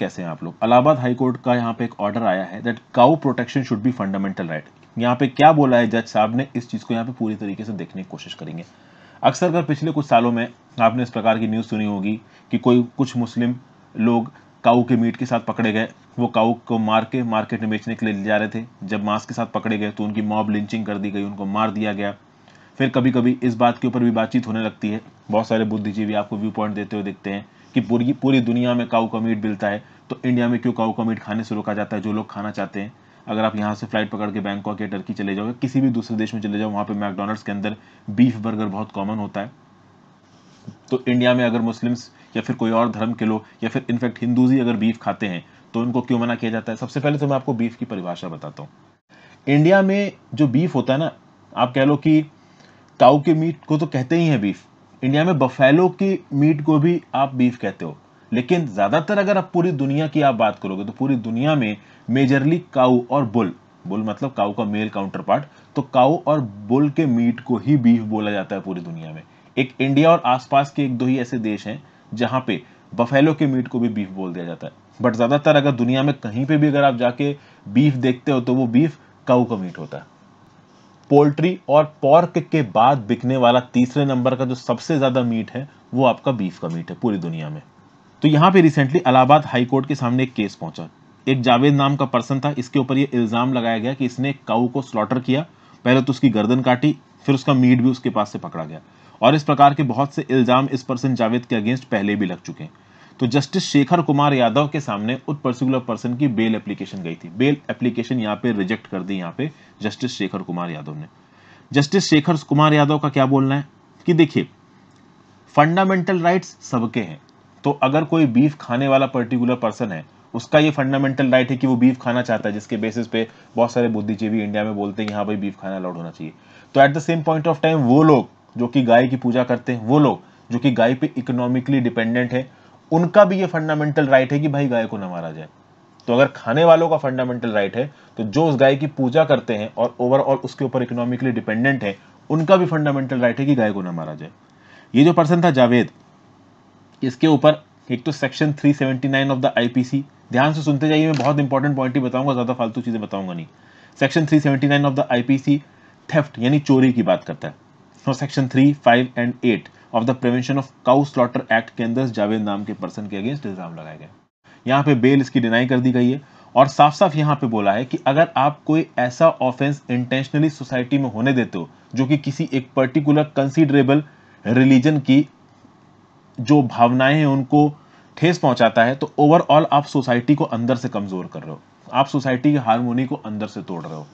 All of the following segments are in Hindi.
कैसे हैं आप लोग अलाहाबाद हाईकोर्ट का यहाँ पे एक ऑर्डर आया है that cow protection should be fundamental right यहाँ पे क्या बोला है जज साहब ने इस चीज़ को यहाँ पे पूरी तरीके से देखने की कोशिश करेंगे अक्सर अगर पिछले कुछ सालों में आपने इस प्रकार की न्यूज़ सुनी होगी कि कोई कुछ मुस्लिम लोग काऊ के मीट के साथ पकड़े गए वो काऊ को मार के मार्केट में बेचने के लिए ले जा रहे थे जब मांस के साथ पकड़े गए तो उनकी मॉब लिंचिंग कर दी गई उनको मार दिया गया फिर कभी कभी इस बात के ऊपर भी बातचीत होने लगती है बहुत सारे बुद्धिजीवी आपको व्यू पॉइंट देते हुए देखते हैं कि पूरी पूरी दुनिया में काऊ का मीट मिलता है तो इंडिया में क्यों काऊ का मीट खाने से रोका जाता है जो लोग खाना चाहते हैं अगर आप यहाँ से फ्लाइट पकड़ के बैंकॉक या टर्की चले जाओगे किसी भी दूसरे देश में चले जाओ वहाँ पर मैकडोनल्ड्स के अंदर बीफ बर्गर बहुत कॉमन होता है तो इंडिया में अगर मुस्लिम्स या फिर कोई और धर्म के लोग या फिर इनफैक्ट हिंदूज ही अगर बीफ खाते हैं तो उनको क्यों मना किया जाता है सबसे पहले तो मैं आपको बीफ की परिभाषा बताता हूँ इंडिया में जो बीफ होता है ना आप कह लो कि काऊ के मीट को तो कहते ही हैं बीफ इंडिया में बफेलो की मीट को भी आप बीफ कहते हो लेकिन ज़्यादातर अगर आप पूरी दुनिया की आप बात करोगे तो पूरी दुनिया में मेजरली काऊ और बुल बुल मतलब काऊ का मेल काउंटर पार्ट तो काऊ और बुल के मीट को ही बीफ बोला जाता है पूरी दुनिया में एक इंडिया और आसपास के एक दो ही ऐसे देश हैं जहां पे बफेलो के मीट को भी बीफ बोल दिया जाता है बट ज़्यादातर अगर दुनिया में कहीं पे भी अगर आप जाके बीफ देखते हो तो वो बीफ काऊ का मीट होता है पोल्ट्री और पॉर्क के बाद बिकने वाला तीसरे नंबर का जो सबसे ज़्यादा मीट है वो आपका बीफ का मीट है पूरी दुनिया में तो यहाँ पे रिसेंटली अलाहाबाद हाईकोर्ट के सामने एक केस पहुंचा एक जावेद नाम का पर्सन था इसके ऊपर ये इल्ज़ाम लगाया गया कि इसने काऊ को स्लॉटर किया पहले तो उसकी गर्दन काटी फिर उसका मीट भी उसके पास से पकड़ा गया और इस प्रकार के बहुत से इल्ज़ाम इस पर्सन जावेद के अगेंस्ट पहले भी लग चुके हैं तो जस्टिस शेखर कुमार यादव के सामने उस पर्टिकुलर पर्सन की बेल एप्लीकेशन गई थी बेल एप्लीकेशन यहाँ पे रिजेक्ट कर दी यहाँ पे जस्टिस शेखर कुमार यादव ने जस्टिस शेखर कुमार यादव का क्या बोलना है कि देखिए फंडामेंटल राइट्स सबके हैं तो अगर कोई बीफ खाने वाला पर्टिकुलर पर्सन है उसका ये फंडामेंटल राइट है कि वो बीफ खाना चाहता है जिसके बेसिस पे बहुत सारे बुद्धिजीवी इंडिया में बोलते हैं कि हाँ भाई बीफ खाना अलाउड होना चाहिए तो at the same point of time वो लोग जो कि गाय की पूजा करते हैं वो लोग जो कि गाय पे इकोनॉमिकली डिपेंडेंट है उनका भी ये फंडामेंटल राइट है कि भाई गाय को ना मारा जाए तो अगर खाने वालों का फंडामेंटल राइट है तो जो उस गाय की पूजा करते हैं और ओवरऑल उसके ऊपर इकोनॉमिकली डिपेंडेंट है उनका भी फंडामेंटल राइट है कि गाय को ना मारा जाए ये जो पर्सन था जावेद इसके ऊपर एक तो सेक्शन 379 ऑफ द आईपीसी ध्यान से सुनते जाइए मैं बहुत इंपॉर्टेंट पॉइंट ही बताऊंगा ज़्यादा फालतू चीज़ें बताऊंगा नहीं section 379 of the IPC theft यानी चोरी की बात करता है और section three five and eight of the prevention of cow slaughter act के अंदर जावेद नाम के पर्सन के अगेंस्ट इल्ज़ाम लगाए गए यहाँ पे बेल इसकी डिनाई कर दी गई है और साफ साफ यहाँ पे बोला है कि अगर आप कोई ऐसा ऑफेंस इंटेंशनली सोसाइटी में होने देते हो जो कि किसी एक पर्टिकुलर कंसिडरेबल रिलीजन की जो भावनाएं हैं उनको ठेस पहुंचाता है तो ओवरऑल आप सोसाइटी को अंदर से कमजोर कर रहे हो आप सोसाइटी की हारमोनी को अंदर से तोड़ रहे हो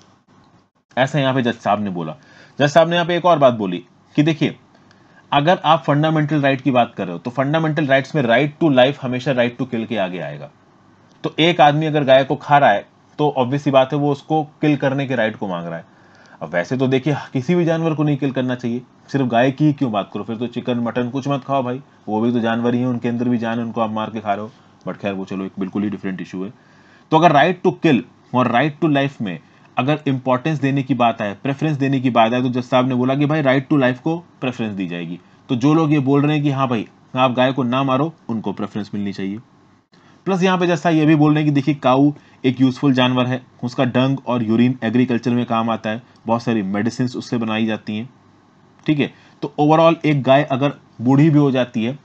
ऐसा यहाँ पे जज साहब ने बोला जज साहब ने यहाँ पे एक और बात बोली कि देखिए अगर आप फंडामेंटल राइट की बात कर रहे हो तो फंडामेंटल राइट्स में राइट टू लाइफ हमेशा राइट टू किल के आगे आएगा तो एक आदमी अगर गाय को खा रहा है तो सी बात है वो उसको किल करने के राइट को मांग रहा है अब वैसे तो देखिए किसी भी जानवर को नहीं किल करना चाहिए सिर्फ गाय की क्यों बात करो फिर तो चिकन मटन कुछ मत खाओ भाई वो भी तो जानवर ही है उनके अंदर भी जान है उनको आप मार के खा रहे हो बट खैर वो चलो एक बिल्कुल ही डिफरेंट इशू है तो अगर राइट टू किल और राइट टू लाइफ में अगर इंपॉर्टेंस देने की बात आए प्रेफरेंस देने की बात आए तो जज साहब ने बोला कि भाई राइट टू लाइफ को प्रेफरेंस दी जाएगी तो जो लोग ये बोल रहे हैं कि हाँ भाई आप गाय को ना मारो उनको प्रेफरेंस मिलनी चाहिए प्लस यहाँ पे जैसा ये भी बोल रहे हैं कि देखिए काऊ एक यूजफुल जानवर है उसका डंग और यूरिन एग्रीकल्चर में काम आता है बहुत सारी मेडिसिन उससे बनाई जाती हैं ठीक है तो ओवरऑल एक गाय अगर बूढ़ी भी हो जाती है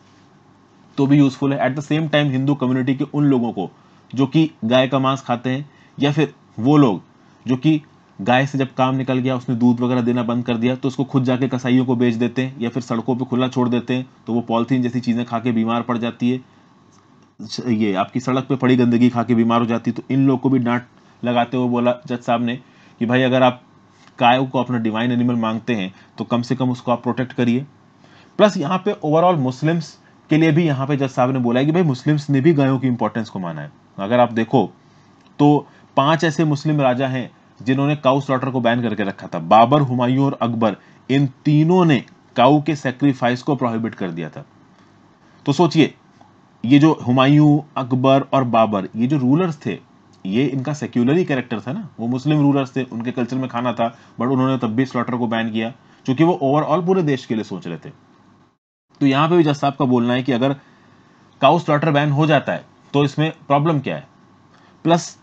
तो भी यूजफुल है at the same time Hindu community के उन लोगों को जो कि गाय का मांस खाते हैं या फिर वो लोग जो कि गाय से जब काम निकल गया उसने दूध वगैरह देना बंद कर दिया तो उसको खुद जाके कसाईयों को बेच देते हैं या फिर सड़कों पे खुला छोड़ देते हैं तो वो पॉलिथीन जैसी चीज़ें खा के बीमार पड़ जाती है ये आपकी सड़क पे पड़ी गंदगी खा के बीमार हो जाती है तो इन लोग को भी डांट लगाते हुए बोला जज साहब ने कि भाई अगर आप गाय को अपना डिवाइन एनिमल मांगते हैं तो कम से कम उसको आप प्रोटेक्ट करिए प्लस यहाँ पे ओवरऑल मुस्लिम्स के लिए भी यहाँ पे जज साहब ने बोला है कि भाई मुस्लिम्स ने भी गायों की इंपॉर्टेंस को माना है अगर आप देखो तो पांच ऐसे मुस्लिम राजा हैं जिन्होंने काउस स्लॉटर को बैन करके रखा था बाबर हुमायूं और अकबर इन तीनों ने काउ के सेक्रीफाइस को प्रोहिबिट कर दिया था तो सोचिए ये जो हुमायूं अकबर और बाबर ये जो रूलर्स थे ये इनका सेक्युलर ही कैरेक्टर था ना वो मुस्लिम रूलर्स थे उनके कल्चर में खाना था बट उन्होंने तब भी स्लॉटर को बैन किया क्योंकि वो ओवरऑल पूरे देश के लिए सोच रहे थे तो यहां पे भी जज साहब का बोलना है कि अगर काउ स्लॉटर बैन हो जाता है तो इसमें प्रॉब्लम क्या है प्लस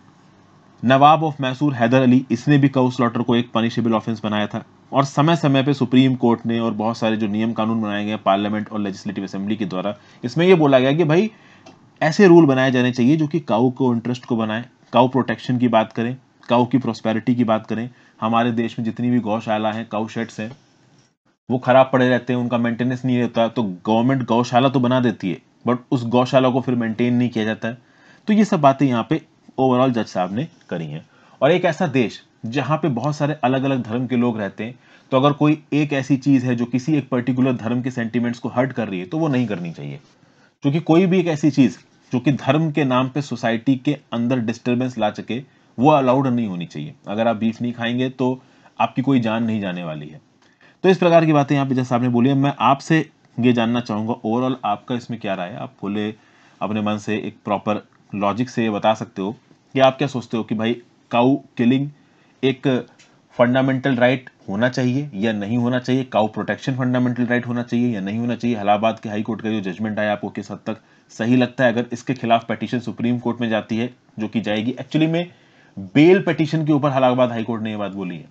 नवाब ऑफ मैसूर हैदर अली इसने भी काउ स्लॉटर को एक पनिशेबल ऑफेंस बनाया था और समय समय पे सुप्रीम कोर्ट ने और बहुत सारे जो नियम कानून बनाए गए पार्लियामेंट और लेजिस्लेटिव असेंबली के द्वारा इसमें यह बोला गया कि भाई ऐसे रूल बनाए जाने चाहिए जो कि काऊ को इंटरेस्ट को बनाए काऊ प्रोटेक्शन की बात करें काऊ की प्रोस्पेरिटी की बात करें हमारे देश में जितनी भी गौशाला है काऊ शेड्स हैं वो खराब पड़े रहते हैं उनका मेंटेनेंस नहीं रहता तो गवर्नमेंट गौशाला तो बना देती है बट उस गौशाला को फिर मेंटेन नहीं किया जाता है तो ये सब बातें यहाँ पे ओवरऑल जज साहब ने करी है और एक ऐसा देश जहां पे बहुत सारे अलग अलग धर्म के लोग रहते हैं तो अगर कोई एक ऐसी चीज़ है जो किसी एक पर्टिकुलर धर्म के सेंटिमेंट्स को हर्ट कर रही है तो वो नहीं करनी चाहिए क्योंकि कोई भी एक ऐसी चीज़ जो कि धर्म के नाम पे सोसाइटी के अंदर डिस्टर्बेंस ला सके वो अलाउड नहीं होनी चाहिए अगर आप बीफ नहीं खाएंगे तो आपकी कोई जान नहीं जाने वाली है तो इस प्रकार की बातें यहाँ पे जैसा आपने बोली है मैं आपसे ये जानना चाहूंगा ओवरऑल आपका इसमें क्या राय है आप बोले अपने मन से एक प्रॉपर लॉजिक से ये बता सकते हो कि आप क्या सोचते हो कि भाई काउ किलिंग एक फंडामेंटल राइट right होना चाहिए या नहीं होना चाहिए काउ प्रोटेक्शन फंडामेंटल राइट होना चाहिए या नहीं होना चाहिए इलाहाबाद के हाई कोर्ट का जो जजमेंट आया आपको किस हद तक सही लगता है अगर इसके खिलाफ पटिशन सुप्रीम कोर्ट में जाती है जो कि जाएगी एक्चुअली में बेल पटिशन के ऊपर इलाहाबाद हाई कोर्ट ने यह बात बोली है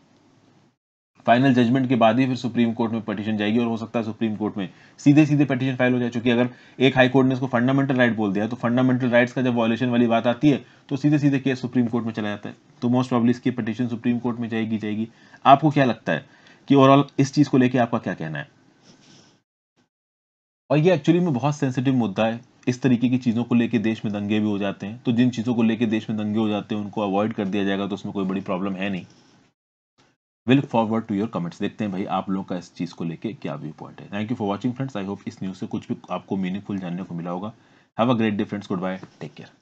फाइनल जजमेंट के बाद ही फिर सुप्रीम कोर्ट में पटिशन जाएगी और हो सकता है सुप्रीम कोर्ट में सीधे सीधे पटिशन फाइल हो जाए चुकी अगर एक हाई कोर्ट ने इसको फंडामेंटल राइट बोल दिया तो फंडामेंटल राइट्स का जब वॉल्यूशन वाली बात आती है तो सीधे सीधे केस सुप्रीम कोर्ट में चला जाता है तो मोस्ट प्रॉब्ली इसकी पटिशन सुप्रीम कोर्ट में जाएगी जाएगी आपको क्या लगता है कि ओवरऑल इस चीज़ को लेकर आपका क्या कहना है और ये एक्चुअली में बहुत सेंसिटिव मुद्दा है इस तरीके की चीज़ों को लेके देश में दंगे भी हो जाते हैं तो जिन चीज़ों को लेके देश में दंगे हो जाते हैं उनको अवॉइड कर दिया जाएगा तो उसमें कोई बड़ी प्रॉब्लम है नहीं will forward to your comments देखते हैं भाई आप लोगों का इस चीज़ को लेके क्या व्यू पॉइंट है thank you for watching friends I hope इस न्यूज़ से कुछ भी आपको मीनिंगफुल जानने को मिला होगा have a great day goodbye take care